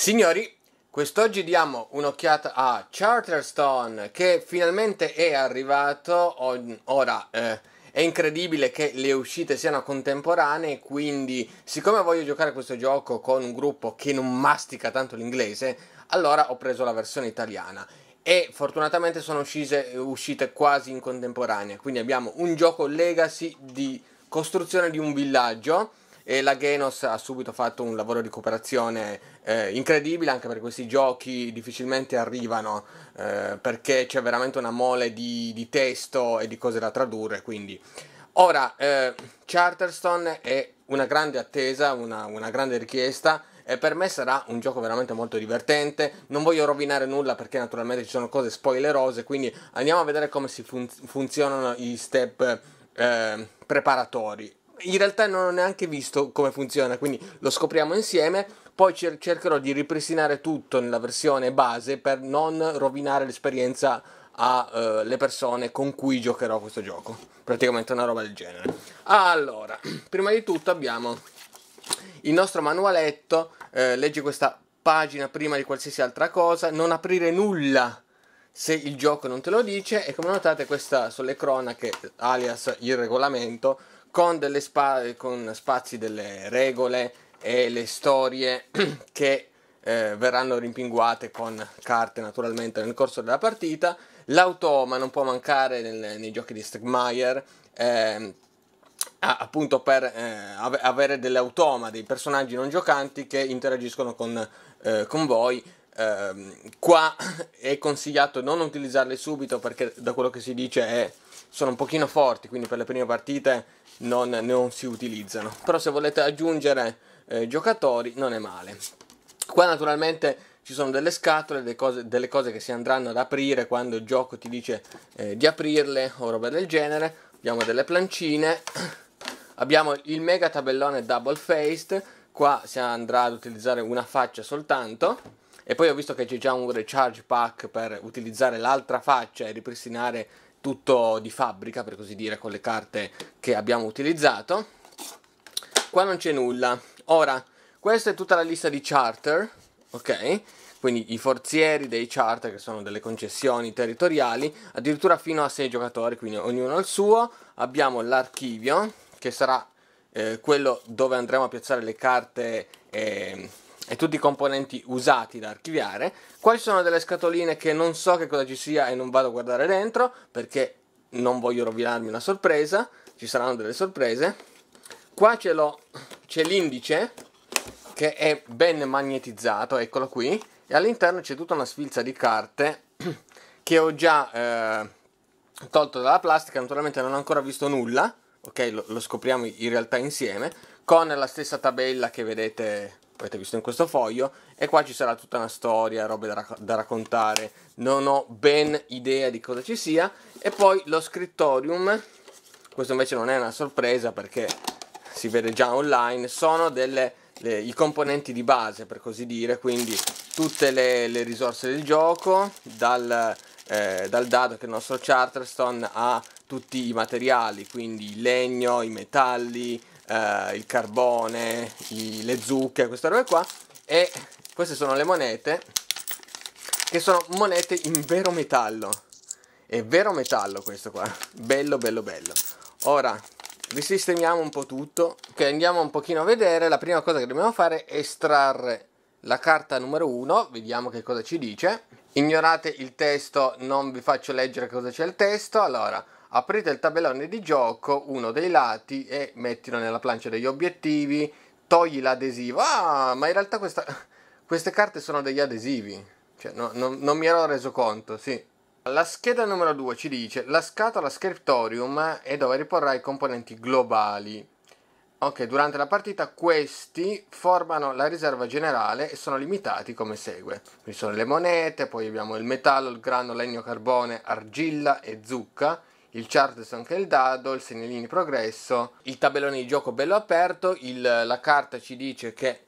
Signori, quest'oggi diamo un'occhiata a Charterstone che finalmente è arrivato. Ora eh, è incredibile che le uscite siano contemporanee, quindi siccome voglio giocare questo gioco con un gruppo che non mastica tanto l'inglese, allora ho preso la versione italiana e fortunatamente sono uscite, uscite quasi in contemporanea. Quindi abbiamo un gioco legacy di costruzione di un villaggio e la Genos ha subito fatto un lavoro di cooperazione eh, incredibile anche perché questi giochi difficilmente arrivano eh, perché c'è veramente una mole di, di, testo e di cose da tradurre quindi ora eh, Charterstone è una grande attesa una, una grande richiesta e per me sarà un gioco veramente molto divertente. Non voglio rovinare nulla perché naturalmente ci sono cose spoilerose, quindi andiamo a vedere come si fun- funzionano i step eh, preparatori in realtà non ho neanche visto come funziona, quindi lo scopriamo insieme. Poi cer- cercherò di ripristinare tutto nella versione base per non rovinare l'esperienza alle eh, uh, persone con cui giocherò questo gioco. Praticamente una roba del genere. Allora, prima di tutto abbiamo il nostro manualetto. Eh, leggi questa pagina prima di qualsiasi altra cosa. Non aprire nulla se il gioco non te lo dice. E come notate, questa sulle cronache, alias il regolamento con, spa- con spazi delle regole e le storie che eh, verranno rimpinguate con carte naturalmente nel corso della partita. L'automa non può mancare nel, nei giochi di Stegmaier, eh, appunto per eh, avere delle automa, dei personaggi non giocanti che interagiscono con, eh, con voi ehm, qua è consigliato non utilizzarle subito perché da quello che si dice è, sono un pochino forti, quindi per le prime partite non, non si utilizzano. Però se volete aggiungere eh, giocatori non è male. Qua naturalmente ci sono delle scatole, delle cose, delle cose, che si andranno ad aprire quando il gioco ti dice eh, di aprirle o roba del genere. Abbiamo delle plancine, abbiamo il mega tabellone double faced, qua si andrà ad utilizzare una faccia soltanto e poi ho visto che c'è già un recharge pack per utilizzare l'altra faccia e ripristinare tutto di fabbrica, per così dire, con le carte che abbiamo utilizzato. Qua non c'è nulla. Ora, questa è tutta la lista di charter, ok? Quindi i forzieri dei charter, che sono delle concessioni territoriali, addirittura fino a 6 giocatori, quindi ognuno al suo. Abbiamo l'archivio, che sarà eh, quello dove andremo a piazzare le carte... Eh, e tutti i componenti usati da archiviare. Qua ci sono delle scatoline che non so che cosa ci sia e non vado a guardare dentro perché non voglio rovinarmi una sorpresa, ci saranno delle sorprese. Qua c'è, lo, c'è l'indice che è ben magnetizzato, eccolo qui, e all'interno c'è tutta una sfilza di carte che ho già eh, tolto dalla plastica, naturalmente non ho ancora visto nulla, ok, lo, lo scopriamo in realtà insieme, con la stessa tabella che vedete avete visto in questo foglio, e qua ci sarà tutta una storia, robe da, racc- da raccontare, non ho ben idea di cosa ci sia, e poi lo scrittorium, questo invece non è una sorpresa perché si vede già online, sono delle, le, i componenti di base per così dire, quindi tutte le, le risorse del gioco, dal, eh, dal dado che è il nostro Charterstone a tutti i materiali, quindi il legno, i metalli, eh, il carbone, i, le zucche, queste robe qua. E queste sono le monete, che sono monete in vero metallo. È vero metallo questo qua, bello bello bello. Ora, risistemiamo un po' tutto, Ok, andiamo un pochino a vedere. La prima cosa che dobbiamo fare è estrarre la carta numero 1, vediamo che cosa ci dice. Ignorate il testo, non vi faccio leggere cosa c'è il testo. Allora, aprite il tabellone di gioco, uno dei lati e mettilo nella plancia degli obiettivi, togli l'adesivo. Ah, ma in realtà questa, queste carte sono degli adesivi, cioè no, no, non mi ero reso conto, sì. La scheda numero 2 ci dice la scatola Scriptorium è dove riporrà i componenti globali. Ok, durante la partita questi formano la riserva generale e sono limitati come segue. Qui sono le monete, poi abbiamo il metallo, il grano, legno, carbone, argilla e zucca il Charles anche il dado, il segnalini progresso, il tabellone di gioco bello aperto, il, la carta ci dice che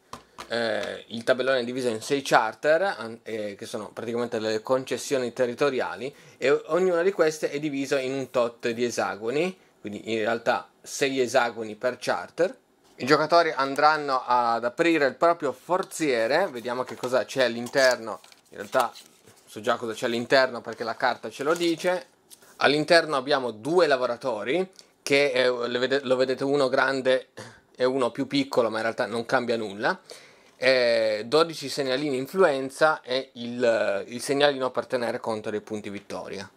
eh, il tabellone è diviso in 6 charter, eh, che sono praticamente le concessioni territoriali, e ognuna di queste è divisa in un tot di esagoni, quindi in realtà 6 esagoni per charter. I giocatori andranno ad aprire il proprio forziere, vediamo che cosa c'è all'interno, in realtà so già cosa c'è all'interno perché la carta ce lo dice, All'interno abbiamo due lavoratori, che è, eh, lo vedete uno grande e uno più piccolo, ma in realtà non cambia nulla. 12 eh, segnalini influenza e il, il segnalino per tenere conto dei punti vittoria.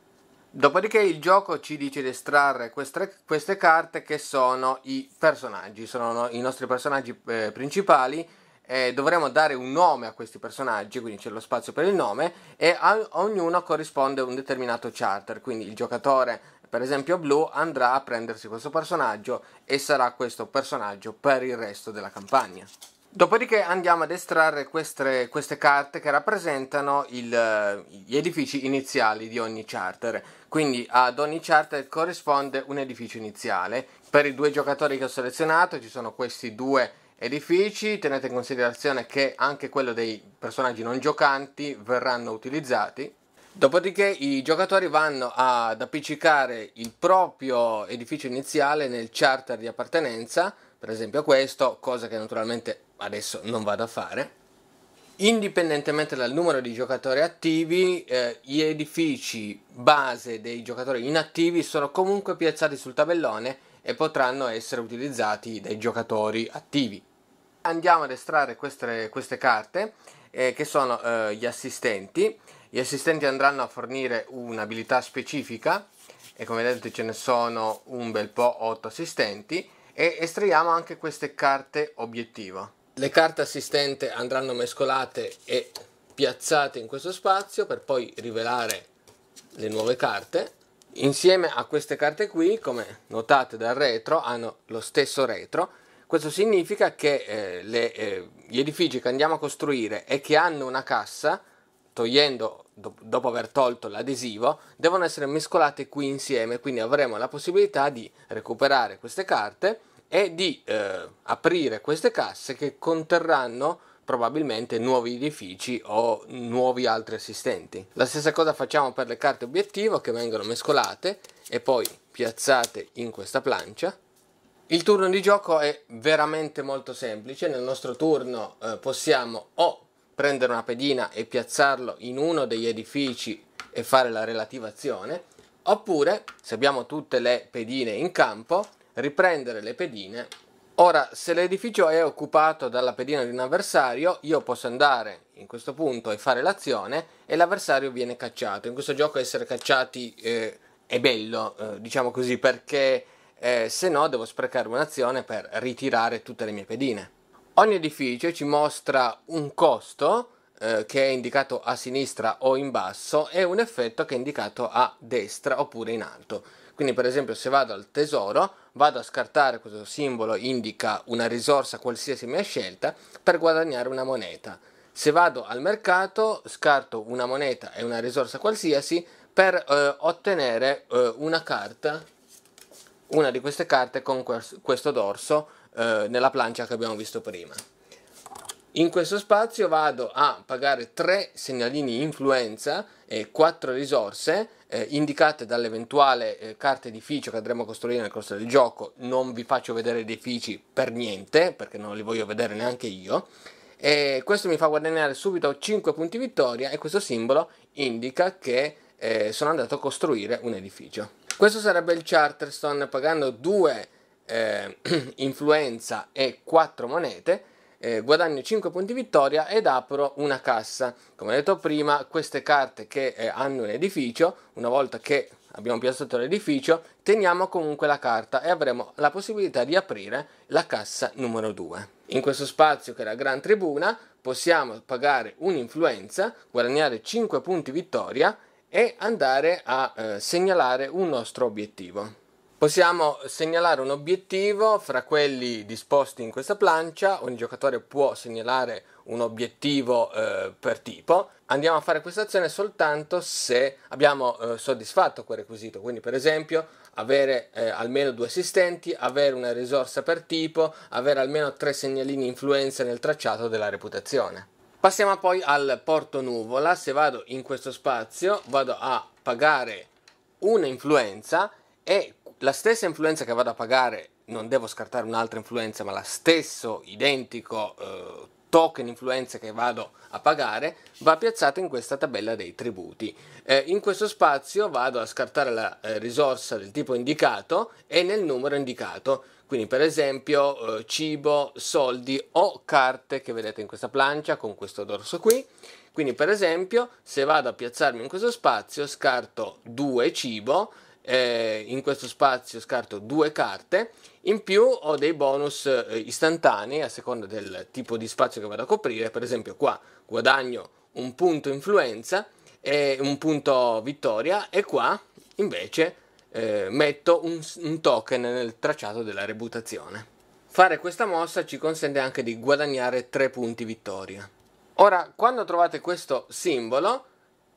Dopodiché il gioco ci dice di estrarre queste, queste carte che sono i personaggi, sono i nostri personaggi eh, principali eh, dovremo dare un nome a questi personaggi, quindi c'è lo spazio per il nome, e a, ognuno corrisponde un determinato charter, quindi il giocatore, per esempio blu, andrà a prendersi questo personaggio e sarà questo personaggio per il resto della campagna. Dopodiché andiamo ad estrarre queste, queste carte che rappresentano il, gli edifici iniziali di ogni charter. Quindi ad ogni charter corrisponde un edificio iniziale. Per i due giocatori che ho selezionato ci sono questi due edifici, tenete in considerazione che anche quello dei personaggi non giocanti verranno utilizzati. Dopodiché i giocatori vanno ad appiccicare il proprio edificio iniziale nel charter di appartenenza, per esempio questo, cosa che naturalmente adesso non vado a fare. Indipendentemente dal numero di giocatori attivi, eh, gli edifici base dei giocatori inattivi sono comunque piazzati sul tabellone e potranno essere utilizzati dai giocatori attivi. Andiamo ad estrarre queste, queste carte eh, che sono eh, gli assistenti. Gli assistenti andranno a fornire un'abilità specifica e come vedete ce ne sono un bel po' 8 assistenti e estraiamo anche queste carte obiettivo. Le carte assistente andranno mescolate e piazzate in questo spazio per poi rivelare le nuove carte Insieme a queste carte qui, come notate dal retro, hanno lo stesso retro. Questo significa che eh, le, eh, gli edifici che andiamo a costruire e che hanno una cassa, togliendo dopo aver tolto l'adesivo, devono essere mescolate qui insieme, quindi avremo la possibilità di recuperare queste carte e di eh, aprire queste casse che conterranno probabilmente nuovi edifici o nuovi altri assistenti. La stessa cosa facciamo per le carte obiettivo che vengono mescolate e poi piazzate in questa plancia. Il turno di gioco è veramente molto semplice, nel nostro turno eh, possiamo o prendere una pedina e piazzarlo in uno degli edifici e fare la relativa azione, oppure se abbiamo tutte le pedine in campo riprendere le pedine Ora, se l'edificio è occupato dalla pedina di un avversario, io posso andare in questo punto e fare l'azione e l'avversario viene cacciato. In questo gioco essere cacciati eh, è bello, eh, diciamo così, perché eh, se no devo sprecare un'azione per ritirare tutte le mie pedine. Ogni edificio ci mostra un costo eh, che è indicato a sinistra o in basso e un effetto che è indicato a destra oppure in alto. Quindi per esempio se vado al tesoro vado a scartare questo simbolo indica una risorsa qualsiasi mia scelta per guadagnare una moneta. Se vado al mercato scarto una moneta e una risorsa qualsiasi per eh, ottenere eh, una carta, una di queste carte con questo dorso eh, nella plancia che abbiamo visto prima. In questo spazio vado a pagare tre segnalini influenza eh, quattro risorse eh, indicate dall'eventuale eh, carta edificio che andremo a costruire nel corso del gioco. Non vi faccio vedere edifici per niente, perché non li voglio vedere neanche io. E questo mi fa guadagnare subito 5 punti vittoria e questo simbolo indica che eh, sono andato a costruire un edificio. Questo sarebbe il Charterstone pagando 2 eh, influenza e 4 monete eh, guadagno 5 punti vittoria ed apro una cassa. Come detto prima, queste carte che eh, hanno un edificio, una volta che abbiamo piazzato l'edificio, teniamo comunque la carta e avremo la possibilità di aprire la cassa numero 2. In questo spazio che è la Gran Tribuna possiamo pagare un'influenza, guadagnare 5 punti vittoria e andare a eh, segnalare un nostro obiettivo. Possiamo segnalare un obiettivo fra quelli disposti in questa plancia, ogni giocatore può segnalare un obiettivo eh, per tipo. Andiamo a fare questa azione soltanto se abbiamo eh, soddisfatto quel requisito, quindi per esempio avere eh, almeno due assistenti, avere una risorsa per tipo, avere almeno tre segnalini influenza nel tracciato della reputazione. Passiamo poi al porto nuvola, se vado in questo spazio vado a pagare una influenza e la stessa influenza che vado a pagare, non devo scartare un'altra influenza, ma la stesso identico eh, token influenza che vado a pagare va piazzata in questa tabella dei tributi. Eh, in questo spazio vado a scartare la eh, risorsa del tipo indicato e nel numero indicato, quindi per esempio eh, cibo, soldi o carte che vedete in questa plancia con questo dorso qui. Quindi per esempio se vado a piazzarmi in questo spazio scarto 2 cibo, eh, in questo spazio scarto due carte, in più ho dei bonus eh, istantanei a seconda del tipo di spazio che vado a coprire, per esempio qua guadagno un punto influenza e un punto vittoria e qua invece eh, metto un, un token nel tracciato della reputazione. Fare questa mossa ci consente anche di guadagnare 3 punti vittoria. Ora, quando trovate questo simbolo,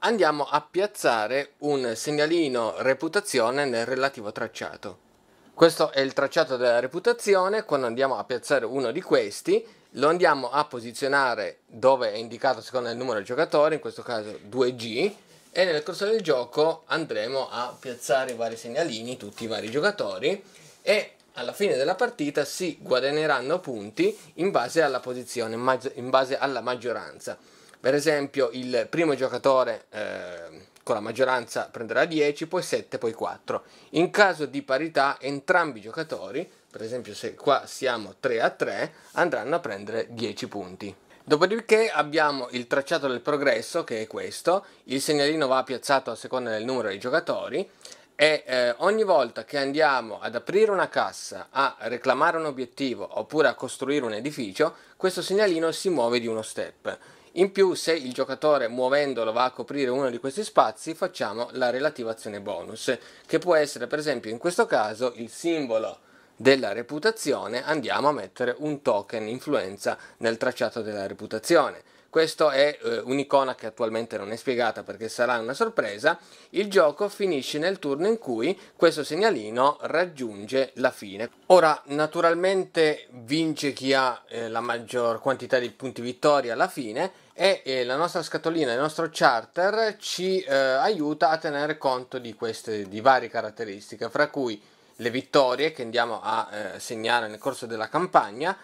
andiamo a piazzare un segnalino reputazione nel relativo tracciato. Questo è il tracciato della reputazione, quando andiamo a piazzare uno di questi lo andiamo a posizionare dove è indicato secondo il numero del giocatore, in questo caso 2G, e nel corso del gioco andremo a piazzare i vari segnalini, tutti i vari giocatori e alla fine della partita si guadagneranno punti in base alla posizione, in base alla maggioranza. Per esempio il primo giocatore eh, con la maggioranza prenderà 10, poi 7, poi 4. In caso di parità entrambi i giocatori, per esempio se qua siamo 3 a 3, andranno a prendere 10 punti. Dopodiché abbiamo il tracciato del progresso che è questo, il segnalino va piazzato a seconda del numero dei giocatori e eh, ogni volta che andiamo ad aprire una cassa, a reclamare un obiettivo oppure a costruire un edificio, questo segnalino si muove di uno step. In più, se il giocatore muovendolo va a coprire uno di questi spazi, facciamo la relativa azione bonus, che può essere per esempio in questo caso il simbolo della reputazione, andiamo a mettere un token influenza nel tracciato della reputazione. Questo è eh, un'icona che attualmente non è spiegata perché sarà una sorpresa. Il gioco finisce nel turno in cui questo segnalino raggiunge la fine. Ora, naturalmente vince chi ha eh, la maggior quantità di punti vittoria alla fine e eh, la nostra scatolina, il nostro charter ci eh, aiuta a tenere conto di queste di varie caratteristiche, fra cui le vittorie che andiamo a eh, segnare nel corso della campagna,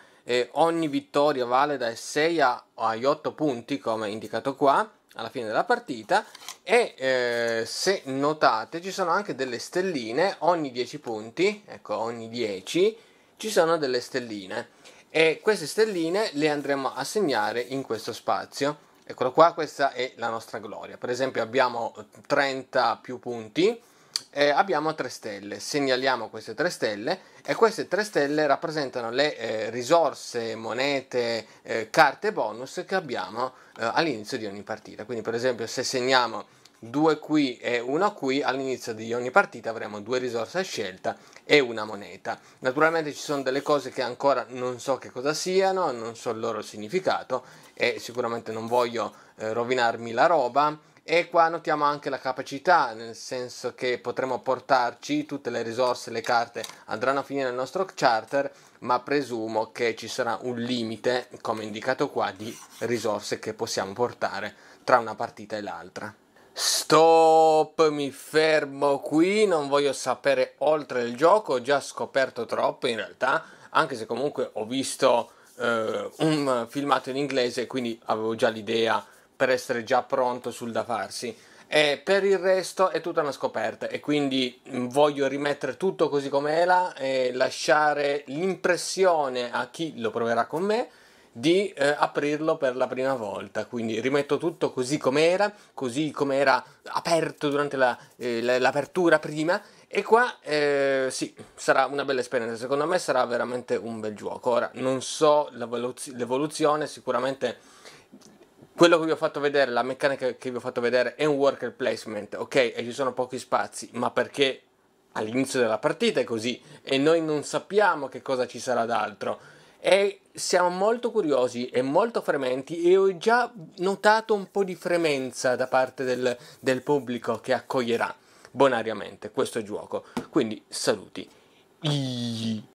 ogni vittoria vale dai 6 a, agli 8 punti come indicato qua alla fine della partita e eh, se notate ci sono anche delle stelline ogni 10 punti, ecco ogni 10 ci sono delle stelline e queste stelline le andremo a segnare in questo spazio. Eccolo qua, questa è la nostra gloria. Per esempio abbiamo 30 più punti, eh, abbiamo 3 stelle, segnaliamo queste 3 stelle e queste 3 stelle rappresentano le eh, risorse, monete, eh, carte bonus che abbiamo eh, all'inizio di ogni partita. Quindi per esempio se segniamo due qui e una qui, all'inizio di ogni partita avremo due risorse a scelta e una moneta. Naturalmente ci sono delle cose che ancora non so che cosa siano, non so il loro significato e sicuramente non voglio eh, rovinarmi la roba. E qua notiamo anche la capacità, nel senso che potremo portarci tutte le risorse, le carte andranno a finire nel nostro charter, ma presumo che ci sarà un limite, come indicato qua, di risorse che possiamo portare tra una partita e l'altra. Stop, mi fermo qui, non voglio sapere oltre il gioco, ho già scoperto troppo in realtà, anche se comunque ho visto eh, un filmato in inglese, quindi avevo già l'idea per essere già pronto sul da farsi. E per il resto è tutta una scoperta e quindi voglio rimettere tutto così com'era e lasciare l'impressione a chi lo proverà con me di eh, aprirlo per la prima volta. Quindi rimetto tutto così com'era, così com'era aperto durante la, eh, l'apertura prima. E qua eh, sì, sarà una bella esperienza, secondo me sarà veramente un bel gioco. Ora, non so l'evoluzione, sicuramente quello che vi ho fatto vedere, la meccanica che vi ho fatto vedere è un worker placement, ok? E ci sono pochi spazi, ma perché all'inizio della partita è così e noi non sappiamo che cosa ci sarà d'altro. E siamo molto curiosi e molto frementi e ho già notato un po' di fremenza da parte del, del pubblico che accoglierà bonariamente questo gioco. Quindi saluti. Iii.